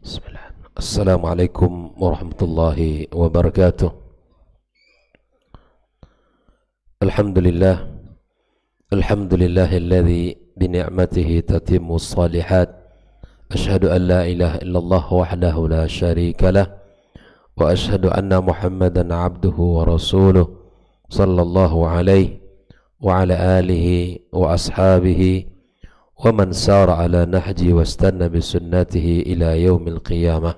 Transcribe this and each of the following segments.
بسم الله السلام عليكم ورحمة الله وبركاته الحمد لله الحمد لله الذي بنعمته تتم الصالحات أشهد أن لا إله إلا الله وحده لا شريك له وأشهد أن محمدا عبده ورسوله صلى الله عليه وعلى آله وأصحابه ومن سار على نهجه واستنى بسنته إلى يوم القيامة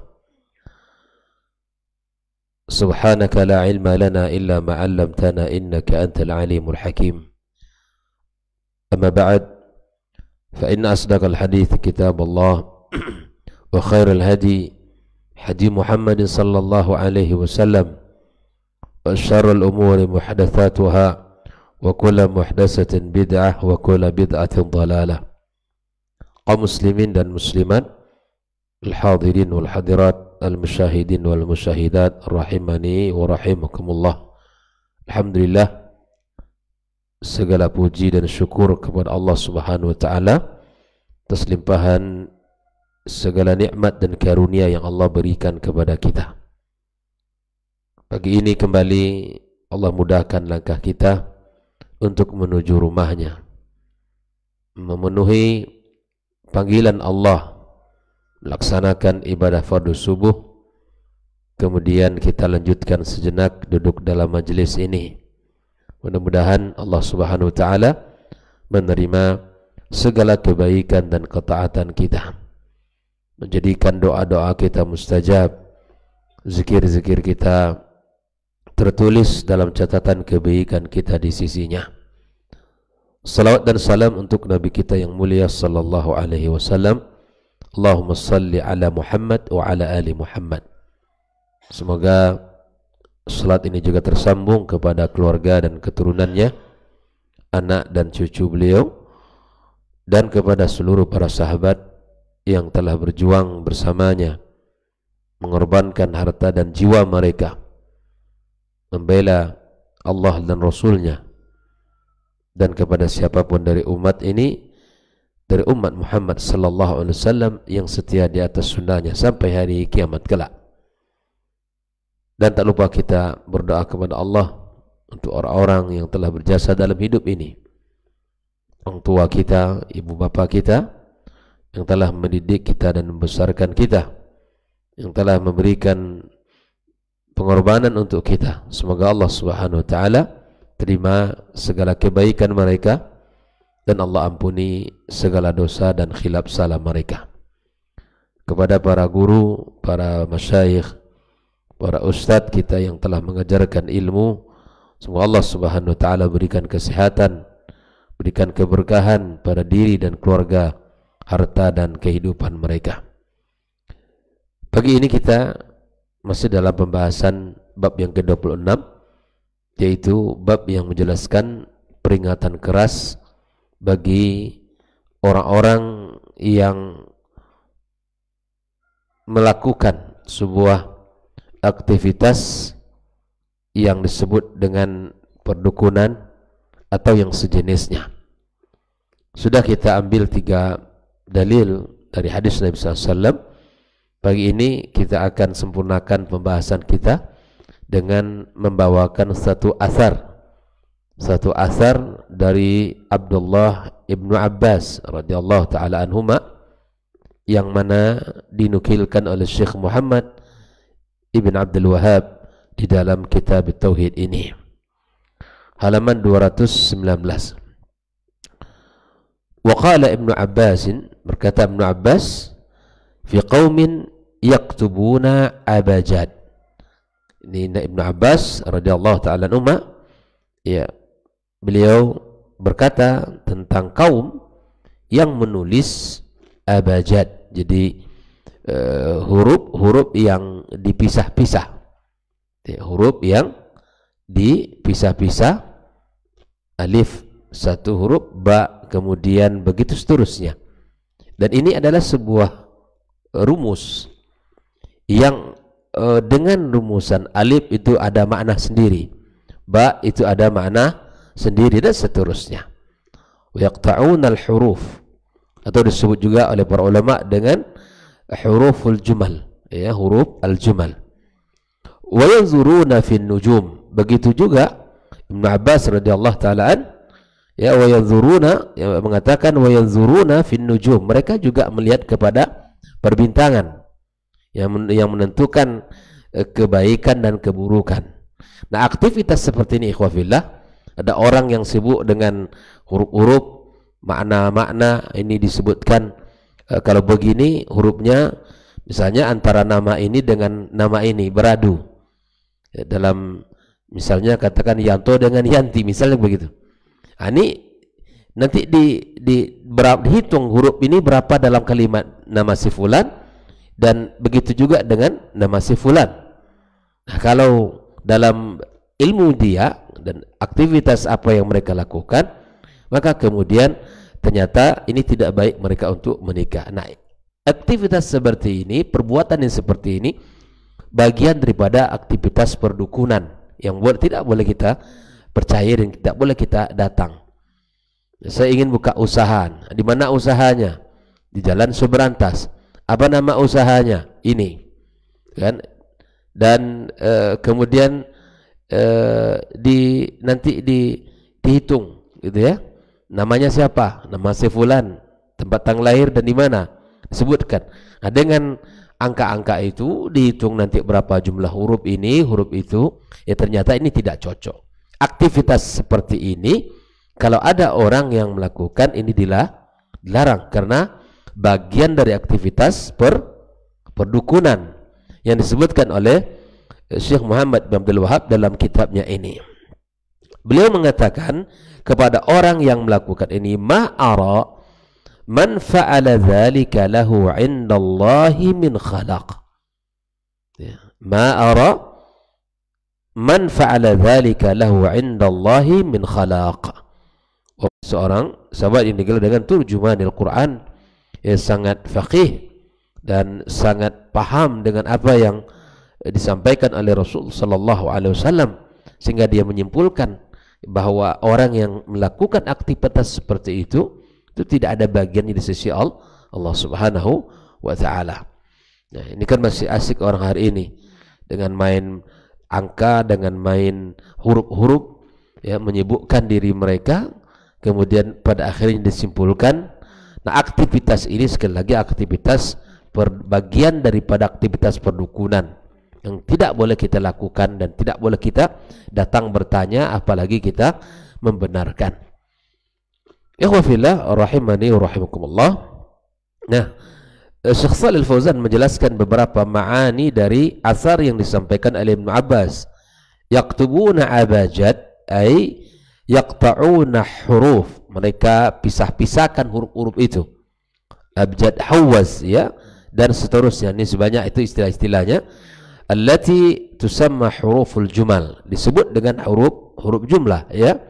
سبحانك لا علم لنا إلا ما علمتنا إنك أنت العليم الحكيم أما بعد فإن أصدق الحديث كتاب الله وخير الهدي هدي محمد صلى الله عليه وسلم وشر الأمور محدثاتها وكل محدثة بدعة وكل بدعة ضلالة kaum muslimin dan muslimat al-hadirin wal hadirat al-musyahidin wal musyahidat rahimani wa rahimakumullah Alhamdulillah segala puji dan syukur kepada Allah Subhanahu wa taala atas segala nikmat dan karunia yang Allah berikan kepada kita. Pagi ini kembali Allah mudahkan langkah kita untuk menuju rumahnya. Memenuhi panggilan Allah melaksanakan ibadah fardu subuh kemudian kita lanjutkan sejenak duduk dalam majelis ini mudah-mudahan Allah Subhanahu wa taala menerima segala kebaikan dan ketaatan kita menjadikan doa-doa kita mustajab zikir-zikir kita tertulis dalam catatan kebaikan kita di sisinya Salawat dan salam untuk Nabi kita yang mulia sallallahu alaihi wasallam. Allahumma salli ala Muhammad wa ala ali Muhammad. Semoga salat ini juga tersambung kepada keluarga dan keturunannya, anak dan cucu beliau dan kepada seluruh para sahabat yang telah berjuang bersamanya mengorbankan harta dan jiwa mereka membela Allah dan Rasulnya dan kepada siapapun dari umat ini dari umat Muhammad sallallahu alaihi wasallam yang setia di atas sunnahnya sampai hari kiamat kelak. Dan tak lupa kita berdoa kepada Allah untuk orang-orang yang telah berjasa dalam hidup ini. Orang tua kita, ibu bapa kita yang telah mendidik kita dan membesarkan kita, yang telah memberikan pengorbanan untuk kita. Semoga Allah Subhanahu wa taala terima segala kebaikan mereka dan Allah ampuni segala dosa dan khilaf salah mereka. Kepada para guru, para masyayikh, para ustadz kita yang telah mengajarkan ilmu, semoga Allah Subhanahu wa taala berikan kesehatan, berikan keberkahan pada diri dan keluarga, harta dan kehidupan mereka. Pagi ini kita masih dalam pembahasan bab yang ke-26 yaitu bab yang menjelaskan peringatan keras bagi orang-orang yang melakukan sebuah aktivitas yang disebut dengan perdukunan atau yang sejenisnya. Sudah kita ambil tiga dalil dari hadis Nabi SAW. Pagi ini kita akan sempurnakan pembahasan kita dengan membawakan satu asar satu asar dari Abdullah Ibnu Abbas radhiyallahu taala anhuma yang mana dinukilkan oleh Syekh Muhammad Ibn Abdul Wahab di dalam kitab Tauhid ini halaman 219 wa qala Ibnu Abbas berkata Ibnu Abbas fi qaumin yaktubuna abajad ini Ibnu Abbas radhiyallahu taala anhu ya beliau berkata tentang kaum yang menulis abjad jadi huruf-huruf eh, uh, yang dipisah-pisah ya, huruf yang dipisah-pisah alif satu huruf ba kemudian begitu seterusnya dan ini adalah sebuah rumus yang e, dengan rumusan alif itu ada makna sendiri ba itu ada makna sendiri dan seterusnya yaqta'una huruf atau disebut juga oleh para ulama dengan huruful jumal ya huruf al-jumal wa yanzuruna fin nujum begitu juga Ibnu Abbas radhiyallahu taalaan ya wa yanzuruna ya, mengatakan wa yanzuruna fin nujum mereka juga melihat kepada perbintangan yang yang menentukan e, kebaikan dan keburukan. Nah, aktivitas seperti ini ikhwafillah ada orang yang sibuk dengan huruf-huruf, makna-makna ini disebutkan e, kalau begini hurufnya misalnya antara nama ini dengan nama ini beradu. E, dalam misalnya katakan Yanto dengan Yanti misalnya begitu. Nah, ini nanti di di berapa dihitung huruf ini berapa dalam kalimat nama si fulan dan begitu juga dengan nama si fulan nah kalau dalam ilmu dia dan aktivitas apa yang mereka lakukan maka kemudian ternyata ini tidak baik mereka untuk menikah nah aktivitas seperti ini perbuatan yang seperti ini bagian daripada aktivitas perdukunan yang buat tidak boleh kita percaya dan tidak boleh kita datang saya ingin buka usaha di mana usahanya di jalan Subrantas apa nama usahanya ini kan dan e, kemudian e, di nanti di dihitung gitu ya namanya siapa nama sefulan tempat tang lahir dan di mana sebutkan nah dengan angka-angka itu dihitung nanti berapa jumlah huruf ini huruf itu ya ternyata ini tidak cocok aktivitas seperti ini kalau ada orang yang melakukan ini dilarang karena bagian dari aktivitas per perdukunan yang disebutkan oleh eh, Syekh Muhammad bin Abdul Wahab dalam kitabnya ini. Beliau mengatakan kepada orang yang melakukan ini ma'ara man fa'ala dzalika lahu 'indallahi min khalaq. Ya. Ma'ara man fa'ala dzalika lahu 'indallahi min khalaq. Seorang sahabat yang digelar dengan terjemahan Al-Quran sangat faqih dan sangat paham dengan apa yang disampaikan oleh Rasul sallallahu alaihi wasallam sehingga dia menyimpulkan bahwa orang yang melakukan aktivitas seperti itu itu tidak ada bagian di sisi Allah, Allah Subhanahu wa taala. Nah, ini kan masih asik orang hari ini dengan main angka, dengan main huruf-huruf ya menyibukkan diri mereka kemudian pada akhirnya disimpulkan Nah aktivitas ini sekali lagi aktivitas bagian daripada aktivitas perdukunan yang tidak boleh kita lakukan dan tidak boleh kita datang bertanya apalagi kita membenarkan. Ikhwafillah rahimani rahimakumullah. Nah, eh, Syekh Shalal Fauzan menjelaskan beberapa maani dari asar yang disampaikan oleh Ibn Abbas. Yaktubuna abajad ay yaqta'una huruf mereka pisah-pisahkan huruf-huruf itu abjad hawaz ya dan seterusnya ini sebanyak itu istilah-istilahnya allati tusamma huruful jumal disebut dengan huruf huruf jumlah ya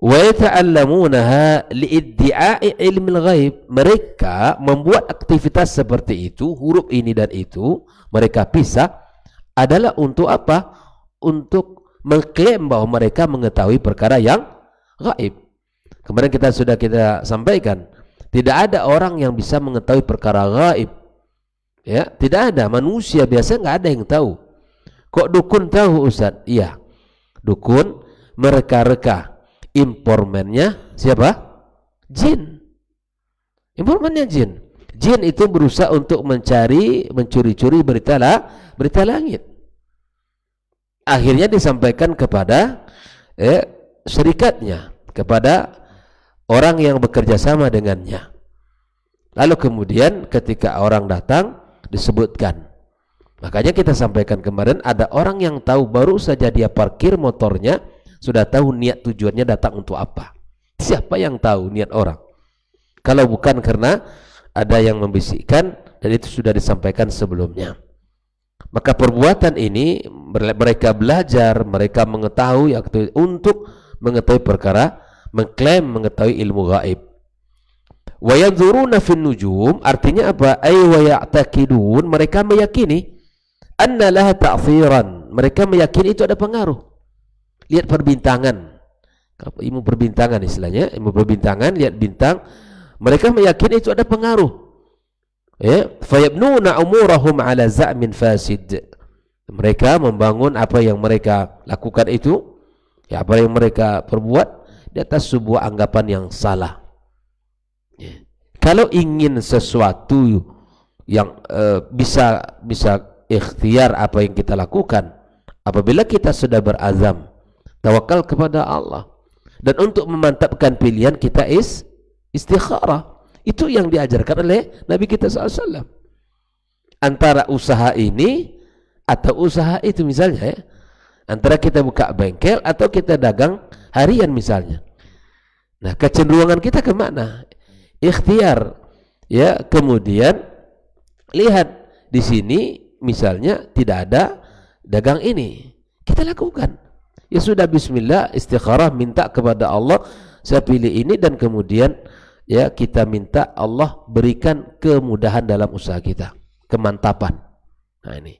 wa yata'allamunaha liiddi'a'i ilmil ghaib mereka membuat aktivitas seperti itu huruf ini dan itu mereka pisah adalah untuk apa untuk mengklaim bahwa mereka mengetahui perkara yang gaib Kemarin kita sudah kita sampaikan, tidak ada orang yang bisa mengetahui perkara gaib. Ya, tidak ada manusia biasa nggak ada yang tahu. Kok dukun tahu Ustaz? Iya. Dukun mereka-reka informannya siapa? Jin. Informannya jin. Jin itu berusaha untuk mencari, mencuri-curi berita lah, berita langit. Akhirnya disampaikan kepada eh, serikatnya, kepada orang yang bekerja sama dengannya. Lalu kemudian ketika orang datang disebutkan. Makanya kita sampaikan kemarin ada orang yang tahu baru saja dia parkir motornya sudah tahu niat tujuannya datang untuk apa. Siapa yang tahu niat orang? Kalau bukan karena ada yang membisikkan dan itu sudah disampaikan sebelumnya. Maka perbuatan ini mereka belajar, mereka mengetahui untuk mengetahui perkara mengklaim mengetahui ilmu gaib wa yanzuruna fin nujum artinya apa ay wa ya'taqidun mereka meyakini anna laha ta'thiran mereka meyakini itu ada pengaruh lihat perbintangan ilmu perbintangan istilahnya ilmu perbintangan lihat bintang mereka meyakini itu ada pengaruh ya fayabnuna umurahum ala za'min fasid mereka membangun apa yang mereka lakukan itu ya apa yang mereka perbuat di atas sebuah anggapan yang salah. Ya. Kalau ingin sesuatu yang e, bisa bisa ikhtiar apa yang kita lakukan, apabila kita sudah berazam, tawakal kepada Allah. Dan untuk memantapkan pilihan kita is istikharah. Itu yang diajarkan oleh Nabi kita SAW. Antara usaha ini atau usaha itu misalnya ya. Antara kita buka bengkel atau kita dagang harian misalnya. Nah, kecenderungan kita kemana? mana? Ikhtiar. Ya, kemudian lihat di sini misalnya tidak ada dagang ini. Kita lakukan. Ya sudah bismillah istikharah minta kepada Allah saya pilih ini dan kemudian ya kita minta Allah berikan kemudahan dalam usaha kita, kemantapan. Nah ini.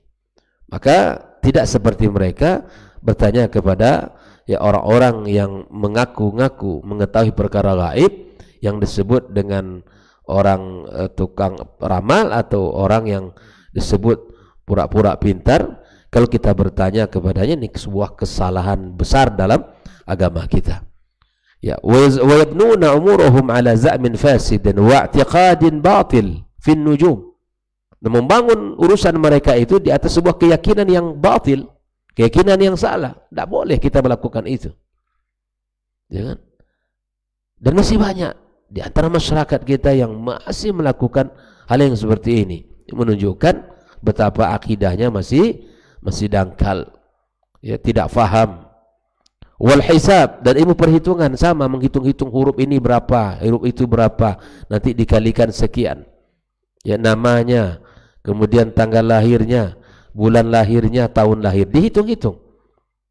Maka tidak seperti mereka bertanya kepada ya orang-orang yang mengaku-ngaku mengetahui perkara gaib yang disebut dengan orang e, tukang ramal atau orang yang disebut pura-pura pintar kalau kita bertanya kepadanya ini sebuah kesalahan besar dalam agama kita ya wayabnuna umurahum ala za'min fasid wa i'tiqadin batil fin nujum membangun urusan mereka itu di atas sebuah keyakinan yang batil keyakinan yang salah. tidak boleh kita melakukan itu. Jangan. Ya dan masih banyak di antara masyarakat kita yang masih melakukan hal yang seperti ini. Menunjukkan betapa akidahnya masih masih dangkal. Ya, tidak faham. Wal hisab dan ilmu perhitungan sama menghitung-hitung huruf ini berapa, huruf itu berapa, nanti dikalikan sekian. Ya namanya, kemudian tanggal lahirnya, bulan lahirnya, tahun lahir, dihitung-hitung.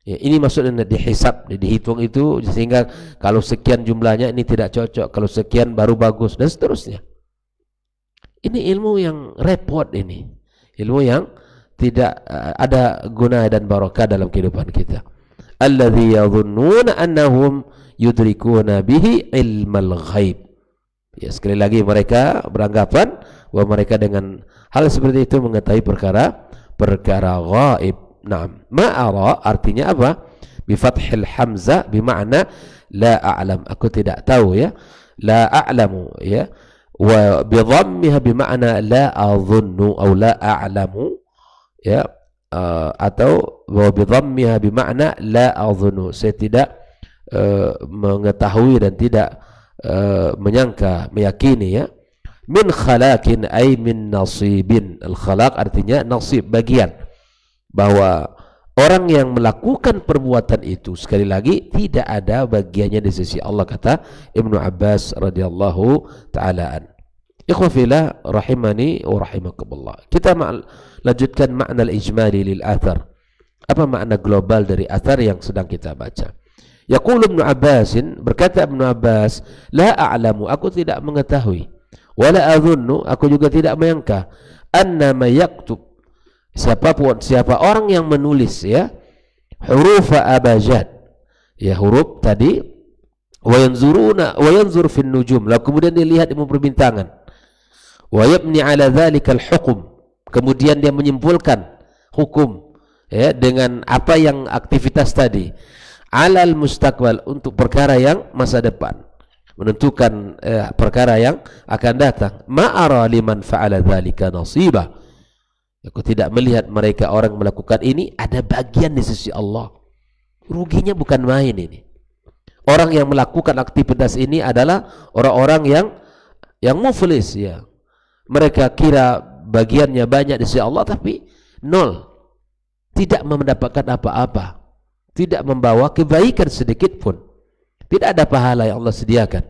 Ya, ini maksudnya dihisap, dihitung itu sehingga kalau sekian jumlahnya ini tidak cocok, kalau sekian baru bagus dan seterusnya. Ini ilmu yang repot ini, ilmu yang tidak eh, ada guna dan barokah dalam kehidupan kita. Alladhi yadhunnun anhum yudrikuna bihi ilmal ghaib. Ya, sekali lagi mereka beranggapan bahawa mereka dengan hal seperti itu mengetahui perkara perkara gaib. Naam. Ma'ara artinya apa? Bifathil hamza bima'na la a'lam. Aku tidak tahu ya. La a'lamu ya. Wa bidhammiha bima'na la adhunnu atau la a'lamu ya. Uh, atau wa bidhammiha bima'na la adhunnu. Saya tidak uh, mengetahui dan tidak uh, menyangka, meyakini ya min khalakin ay min nasibin al khalak artinya nasib bagian bahwa orang yang melakukan perbuatan itu sekali lagi tidak ada bagiannya di sisi Allah kata Ibnu Abbas radhiyallahu taalaan ikhwafillah rahimani wa rahimakumullah kita lanjutkan makna al-ijmali lil athar apa makna global dari athar yang sedang kita baca Yaqulu Ibnu Abbasin berkata Ibnu Abbas la a'lamu aku tidak mengetahui Wala adhunnu, aku juga tidak menyangka annama yaktub siapapun siapa orang yang menulis ya huruf abajad ya huruf tadi wa yanzuruna wa yanzur fin nujum lalu kemudian dia lihat ilmu perbintangan wa yabni ala dzalikal hukum kemudian dia menyimpulkan hukum ya dengan apa yang aktivitas tadi alal mustaqbal untuk perkara yang masa depan menentukan eh, perkara yang akan datang ma'ara liman fa'ala dzalika nasibah aku tidak melihat mereka orang melakukan ini ada bagian di sisi Allah ruginya bukan main ini orang yang melakukan aktivitas ini adalah orang-orang yang yang muflis ya mereka kira bagiannya banyak di sisi Allah tapi nol tidak mendapatkan apa-apa tidak membawa kebaikan sedikit pun tidak ada pahala yang Allah sediakan.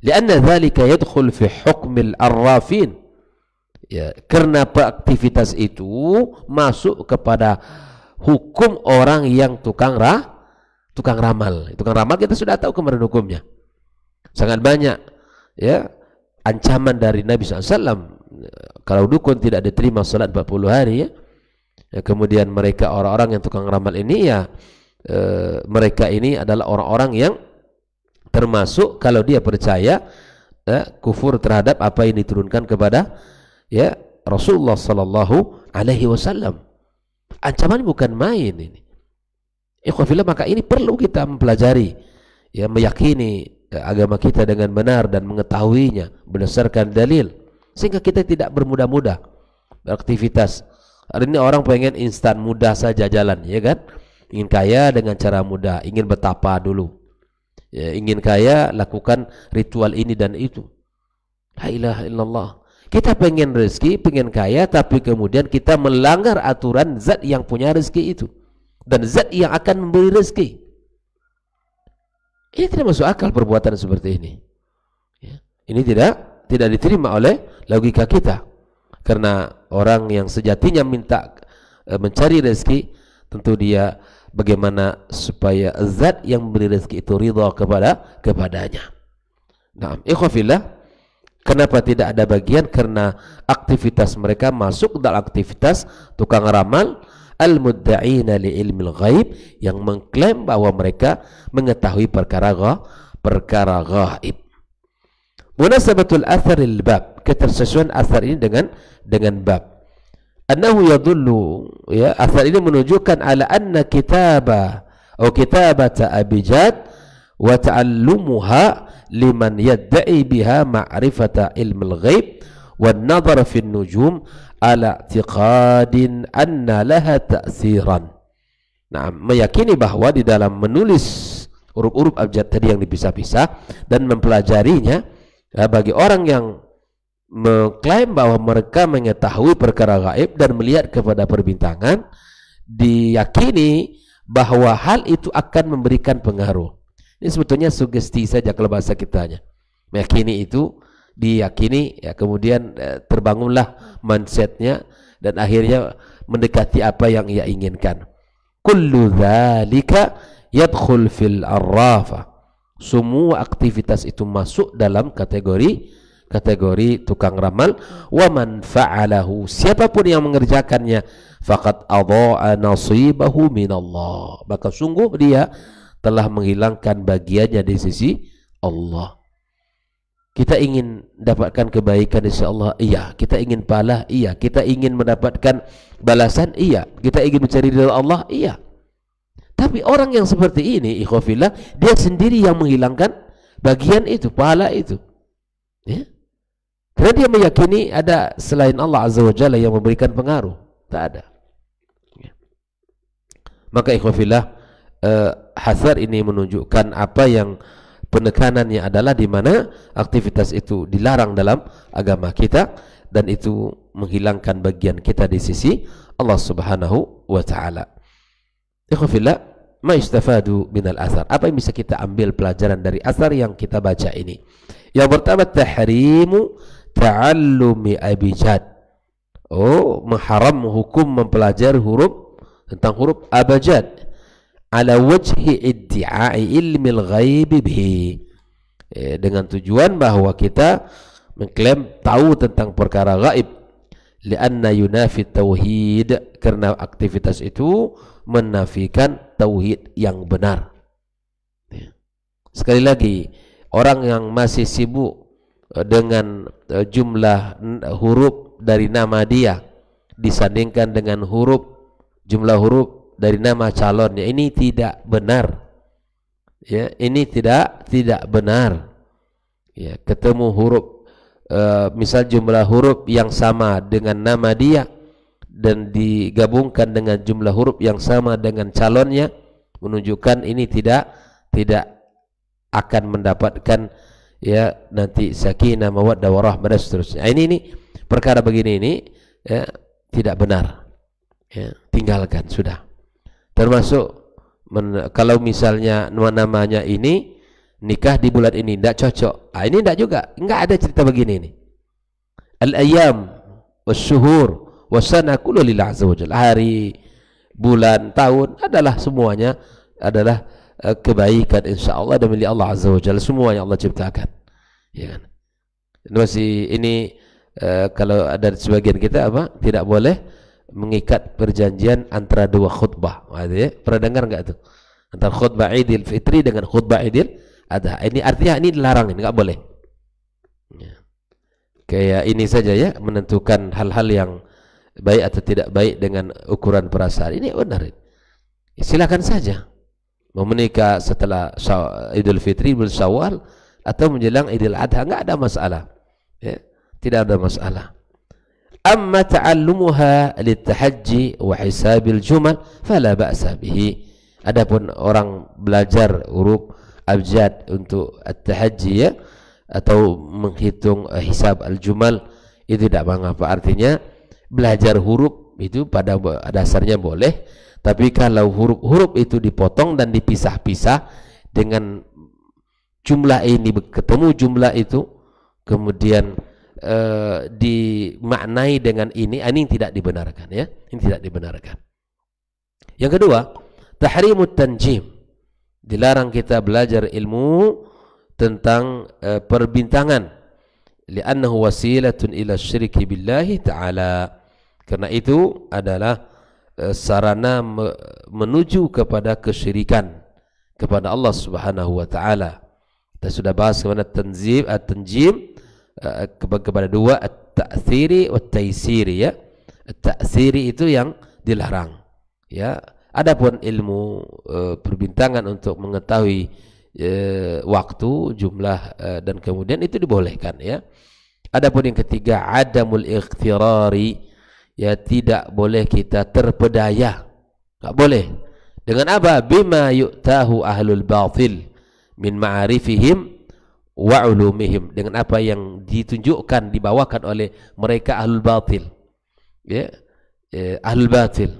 Lianna yadkhul fi hukmil arrafin. Ya, karena aktivitas itu masuk kepada hukum orang yang tukang rah, tukang ramal. Tukang ramal kita sudah tahu kemarin hukumnya. Sangat banyak ya ancaman dari Nabi SAW kalau dukun tidak diterima salat 40 hari ya, ya kemudian mereka orang-orang yang tukang ramal ini ya e, mereka ini adalah orang-orang yang termasuk kalau dia percaya ya, kufur terhadap apa yang diturunkan kepada ya Rasulullah Sallallahu Alaihi Wasallam. Ancaman bukan main ini. Ikhwafillah maka ini perlu kita mempelajari, ya meyakini ya, agama kita dengan benar dan mengetahuinya berdasarkan dalil, sehingga kita tidak bermudah-mudah beraktivitas. Hari ini orang pengen instan mudah saja jalan, ya kan? Ingin kaya dengan cara mudah, ingin betapa dulu ya, ingin kaya lakukan ritual ini dan itu la ilaha illallah kita pengen rezeki, pengen kaya tapi kemudian kita melanggar aturan zat yang punya rezeki itu dan zat yang akan memberi rezeki ini tidak masuk akal perbuatan seperti ini ya. ini tidak tidak diterima oleh logika kita karena orang yang sejatinya minta e, mencari rezeki tentu dia bagaimana supaya zat yang memberi rezeki itu ridha kepada kepadanya. Nah, ikhwafillah, kenapa tidak ada bagian? Karena aktivitas mereka masuk dalam aktivitas tukang ramal al-mudda'ina li ilmil ghaib yang mengklaim bahwa mereka mengetahui perkara ghaib, perkara ghaib. Munasabatul athar bab, ketersesuaian asar ini dengan dengan bab annahu yadullu ya Asal ini menunjukkan ala anna kitaba atau kitabata abijad wa ta'allumuha liman yadda'i biha ma'rifata ilmil ghaib wa nadhara fi nujum ala i'tiqadin anna laha ta'siran nah meyakini bahwa di dalam menulis huruf-huruf abjad tadi yang dipisah-pisah dan mempelajarinya ya, bagi orang yang mengklaim bahwa mereka mengetahui perkara gaib dan melihat kepada perbintangan diyakini bahwa hal itu akan memberikan pengaruh ini sebetulnya sugesti saja kalau bahasa kitanya meyakini itu diyakini ya kemudian eh, terbangunlah mindsetnya dan akhirnya mendekati apa yang ia inginkan kullu dzalika yadkhul fil arrafa semua aktivitas itu masuk dalam kategori kategori tukang ramal wa man fa'alahu siapapun yang mengerjakannya faqad adha'a nasibahu minallah maka sungguh dia telah menghilangkan bagiannya di sisi Allah kita ingin dapatkan kebaikan di Allah iya kita ingin pahala iya kita ingin mendapatkan balasan iya kita ingin mencari ridha Allah iya tapi orang yang seperti ini ikhwafillah dia sendiri yang menghilangkan bagian itu pahala itu ya yeah? Kerana dia meyakini ada selain Allah Azza wa Jalla yang memberikan pengaruh. Tak ada. Ya. Maka ikhwafillah, uh, eh, hasar ini menunjukkan apa yang penekanannya adalah di mana aktivitas itu dilarang dalam agama kita dan itu menghilangkan bagian kita di sisi Allah Subhanahu wa taala. Ikhwafillah, ma istafadu min al-athar? Apa yang bisa kita ambil pelajaran dari asar yang kita baca ini? Yang pertama tahrimu ta'allumi abjad. Oh, mengharam hukum mempelajari huruf tentang huruf abjad ala wajhi iddi'ai ilmi al-ghaib bihi. Eh, dengan tujuan bahwa kita mengklaim tahu tentang perkara gaib lianna yunafi tauhid karena aktivitas itu menafikan tauhid yang benar. Ya. Sekali lagi, orang yang masih sibuk Eh, dengan eh, jumlah huruf dari nama dia disandingkan dengan huruf jumlah huruf dari nama calonnya ini tidak benar ya ini tidak tidak benar ya ketemu huruf e, misal jumlah huruf yang sama dengan nama dia dan digabungkan dengan jumlah huruf yang sama dengan calonnya menunjukkan ini tidak tidak akan mendapatkan ya nanti sakinah mawaddah warahmah dan seterusnya ini ini perkara begini ini ya tidak benar ya tinggalkan sudah termasuk men, kalau misalnya namanya ini nikah di bulan ini tidak cocok ah, ini tidak juga enggak ada cerita begini ini al ayam wasyuhur wasana kullu lillah azza wajalla hari bulan tahun adalah semuanya adalah Eh, kebaikan insya Allah dan milik Allah Azza Wajalla Jalla semua yang Allah ciptakan ya kan ini masih ini uh, kalau ada sebagian kita apa tidak boleh mengikat perjanjian antara dua khutbah ya? pernah dengar nggak tuh antara khutbah Idul Fitri dengan khutbah Idul ada ini artinya ini dilarang ini nggak boleh ya. kayak ini saja ya menentukan hal-hal yang baik atau tidak baik dengan ukuran perasaan ini benar silakan saja mau menikah setelah Idul Fitri bulan Syawal atau menjelang Idul Adha enggak ada masalah. Ya. Tidak ada masalah. Amma ta'allumuha litahajji wa hisabil jumal fala ba'sa bihi. Adapun orang belajar huruf abjad untuk at-tahajji ya, atau menghitung eh, hisab al-jumal itu tidak mengapa artinya belajar huruf itu pada dasarnya boleh Tapi kalau huruf-huruf itu dipotong dan dipisah-pisah dengan jumlah ini ketemu jumlah itu kemudian e, dimaknai dengan ini ah, ini tidak dibenarkan ya. Ini tidak dibenarkan. Yang kedua, tahrimut tanjim. Dilarang kita belajar ilmu tentang e, perbintangan. Li'annahu wasilatun ila syirki billahi ta'ala. Karena itu adalah Eh, sarana menuju kepada kesyirikan kepada Allah Subhanahu wa taala. Kita sudah bahas kepada tanzim at-tanjim eh, eh, kepada dua at-ta'thiri wa taysiri ya. At-ta'thiri itu yang dilarang. Ya, adapun ilmu perbintangan untuk mengetahui waktu, jumlah dan kemudian itu dibolehkan ya. Adapun yang ketiga adamul ikhtirari ya tidak boleh kita terpedaya nggak boleh dengan apa bima yu'tahu ahlul batil min ma'arifihim wa ulumihim dengan apa yang ditunjukkan dibawakan oleh mereka ahlul batil ya eh, ahlul batil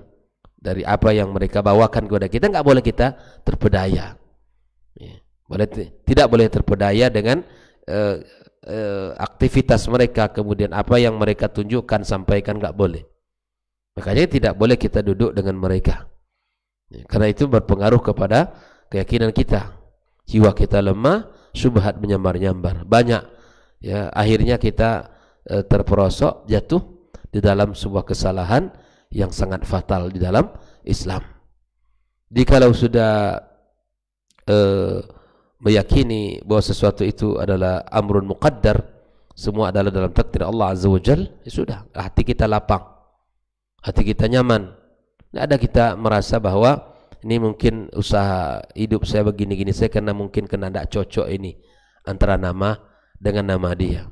dari apa yang mereka bawakan kepada kita nggak boleh kita terpedaya ya. boleh tidak boleh terpedaya dengan eh, eh, aktivitas mereka kemudian apa yang mereka tunjukkan sampaikan nggak boleh makanya tidak boleh kita duduk dengan mereka ya, karena itu berpengaruh kepada keyakinan kita jiwa kita lemah subhat menyambar-nyambar banyak ya akhirnya kita eh, terperosok jatuh di dalam sebuah kesalahan yang sangat fatal di dalam Islam kalau sudah eh, meyakini bahwa sesuatu itu adalah amrun muqaddar semua adalah dalam takdir Allah Azza wa Jal ya sudah hati kita lapang hati kita nyaman tidak ada kita merasa bahwa ini mungkin usaha hidup saya begini-gini saya karena mungkin kena tidak cocok ini antara nama dengan nama dia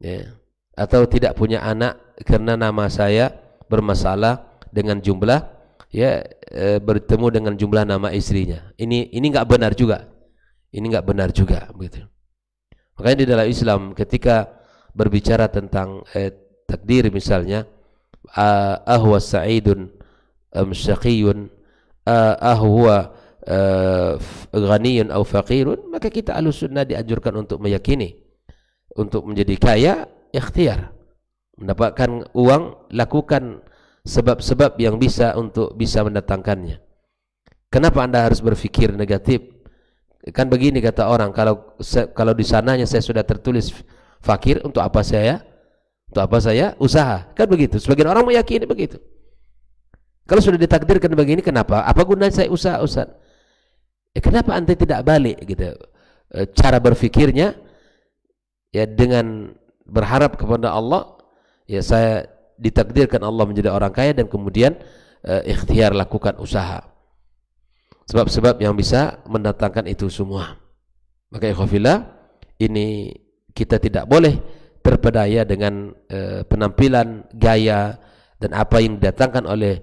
ya. atau tidak punya anak karena nama saya bermasalah dengan jumlah ya e, bertemu dengan jumlah nama istrinya ini ini nggak benar juga ini nggak benar juga begitu. Makanya di dalam Islam ketika berbicara tentang eh, takdir misalnya ahwa sa'idun am syaqiyun ahwa eh, ghaniyun atau faqirun maka kita ahlu sunnah dianjurkan untuk meyakini untuk menjadi kaya ikhtiar mendapatkan uang lakukan sebab-sebab yang bisa untuk bisa mendatangkannya kenapa anda harus berpikir negatif kan begini kata orang kalau kalau di sananya saya sudah tertulis fakir untuk apa saya untuk apa saya usaha kan begitu sebagian orang meyakini begitu kalau sudah ditakdirkan begini kenapa apa gunanya saya usaha Ustaz ya, kenapa anda tidak balik gitu eh, cara berfikirnya ya dengan berharap kepada Allah ya saya ditakdirkan Allah menjadi orang kaya dan kemudian eh, ikhtiar lakukan usaha sebab-sebab yang bisa mendatangkan itu semua maka ikhwafillah ini kita tidak boleh terpedaya dengan e, penampilan gaya dan apa yang didatangkan oleh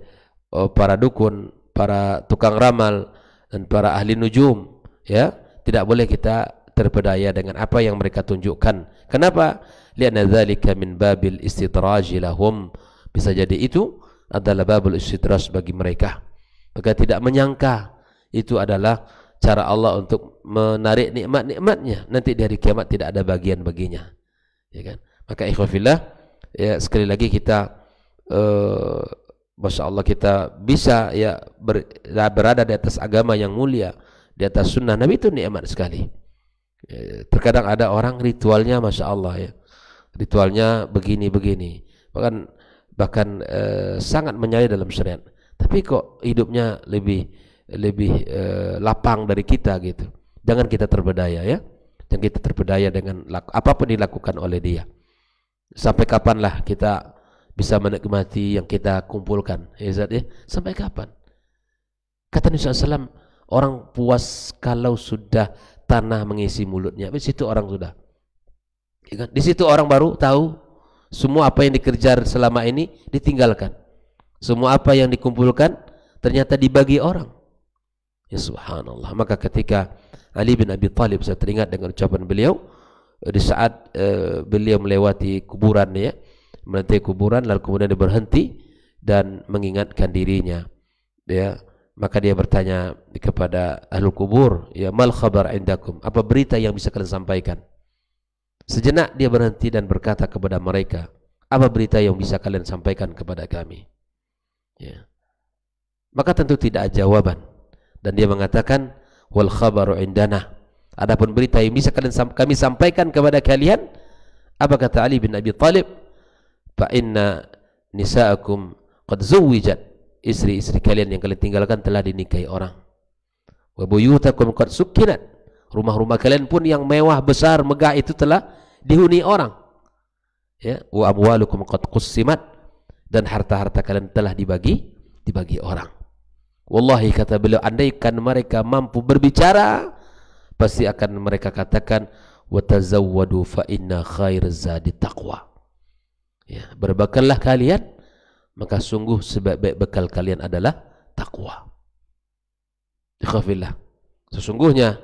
e, para dukun para tukang ramal dan para ahli nujum ya tidak boleh kita terpedaya dengan apa yang mereka tunjukkan kenapa li'anna dzalika min babil istidraj lahum bisa jadi itu adalah babul istidraj bagi mereka maka tidak menyangka itu adalah cara Allah untuk menarik nikmat-nikmatnya. Nanti di hari kiamat tidak ada bagian baginya. Ya kan? Maka ikhwafillah, ya sekali lagi kita uh, Masya Allah kita bisa ya ber, berada di atas agama yang mulia di atas sunnah Nabi itu nikmat sekali ya, terkadang ada orang ritualnya Masya Allah ya ritualnya begini-begini bahkan bahkan eh, sangat menyayat dalam syariat tapi kok hidupnya lebih lebih eh, lapang dari kita gitu. Jangan kita terbedaya ya. Jangan kita terbedaya dengan apapun dilakukan oleh dia. Sampai kapanlah kita bisa menikmati yang kita kumpulkan. Ya, ya? Sampai kapan? Kata Nabi SAW, orang puas kalau sudah tanah mengisi mulutnya. Di situ orang sudah. Ya kan? Di situ orang baru tahu semua apa yang dikerjar selama ini ditinggalkan. Semua apa yang dikumpulkan ternyata dibagi orang. Ya subhanallah. Maka ketika Ali bin Abi Thalib saya teringat dengan ucapan beliau di saat eh, beliau melewati kuburan ya, melewati kuburan lalu kemudian dia berhenti dan mengingatkan dirinya. Ya, maka dia bertanya kepada ahlul kubur, ya mal khabar indakum? Apa berita yang bisa kalian sampaikan? Sejenak dia berhenti dan berkata kepada mereka, apa berita yang bisa kalian sampaikan kepada kami? Ya. Maka tentu tidak ada jawaban dan dia mengatakan wal khabaru indana adapun berita yang bisa kalian kami sampaikan kepada kalian apa kata Ali bin Abi Thalib, fa inna nisaakum qad zuwijat istri-istri kalian yang kalian tinggalkan telah dinikahi orang wa buyutakum qad sukkinat rumah-rumah kalian pun yang mewah besar megah itu telah dihuni orang ya wa amwalukum qad qussimat dan harta-harta kalian telah dibagi dibagi orang Wallahi kata beliau andaikan mereka mampu berbicara pasti akan mereka katakan watazawwadu fa inna khair zadi taqwa. Ya, berbekallah kalian maka sungguh sebaik-baik bekal kalian adalah takwa. Ikhafillah. Sesungguhnya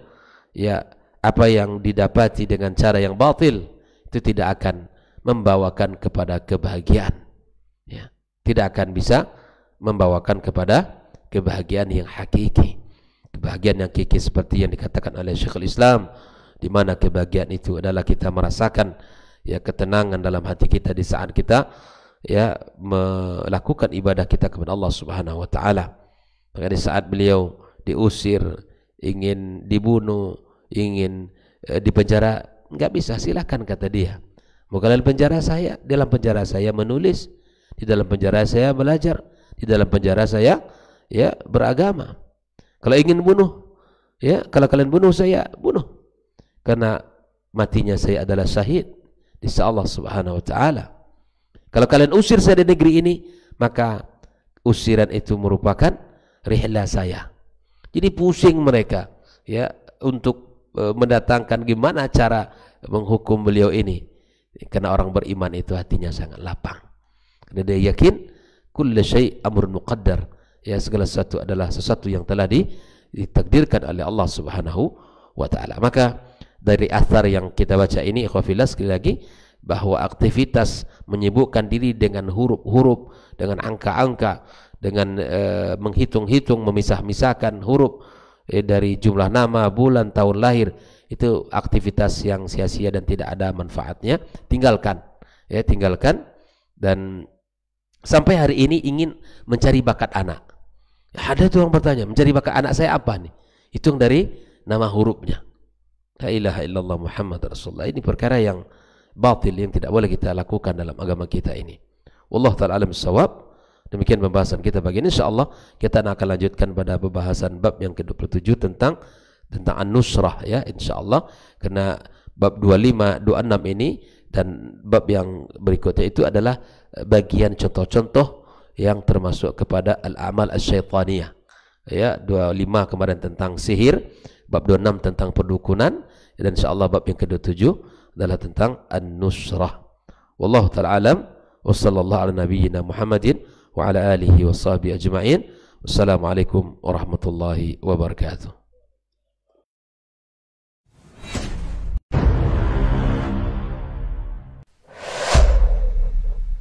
ya apa yang didapati dengan cara yang batil itu tidak akan membawakan kepada kebahagiaan. Ya, tidak akan bisa membawakan kepada kebahagiaan yang hakiki kebahagiaan yang hakiki seperti yang dikatakan oleh Syekhul Islam di mana kebahagiaan itu adalah kita merasakan ya ketenangan dalam hati kita di saat kita ya melakukan ibadah kita kepada Allah Subhanahu wa taala maka di saat beliau diusir ingin dibunuh ingin eh, dipenjara nggak bisa silakan kata dia Bukan dalam penjara saya, dalam penjara saya menulis, di dalam penjara saya belajar, di dalam penjara saya ya beragama. Kalau ingin bunuh, ya kalau kalian bunuh saya, bunuh. Karena matinya saya adalah syahid di sisi Allah Subhanahu wa taala. Kalau kalian usir saya dari negeri ini, maka usiran itu merupakan rihla saya. Jadi pusing mereka ya untuk e, mendatangkan gimana cara menghukum beliau ini. Karena orang beriman itu hatinya sangat lapang. Karena dia yakin kullu syai' amrun muqaddar ya segala sesuatu adalah sesuatu yang telah ditakdirkan oleh Allah Subhanahu wa taala maka dari asar yang kita baca ini ikhwafillah sekali lagi bahwa aktivitas menyibukkan diri dengan huruf-huruf dengan angka-angka dengan e, menghitung-hitung memisah-misahkan huruf e, dari jumlah nama bulan tahun lahir itu aktivitas yang sia-sia dan tidak ada manfaatnya tinggalkan ya tinggalkan dan sampai hari ini ingin mencari bakat anak ada tuh orang bertanya, mencari bakat anak saya apa nih? Hitung dari nama hurufnya. La ilaha illallah Muhammad Rasulullah. Ini perkara yang batil yang tidak boleh kita lakukan dalam agama kita ini. Allah taala alam sawab. Demikian pembahasan kita pagi ini insyaallah kita akan lanjutkan pada pembahasan bab yang ke-27 tentang tentang an-nusrah ya insyaallah karena bab 25 26 ini dan bab yang berikutnya itu adalah eh, bagian contoh-contoh yang termasuk kepada al-amal asy-syaitaniyah. Ya, 25 kemarin tentang sihir, bab 26 tentang perdukunan dan insyaallah bab yang ke-27 adalah tentang an-nusrah. Wallahu taala alam wa sallallahu ala nabiyyina Muhammadin wa ala alihi wa sahbihi ajma'in. Wassalamualaikum warahmatullahi wabarakatuh.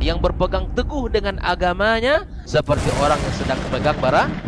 yang berpegang teguh dengan agamanya seperti orang yang sedang memegang bara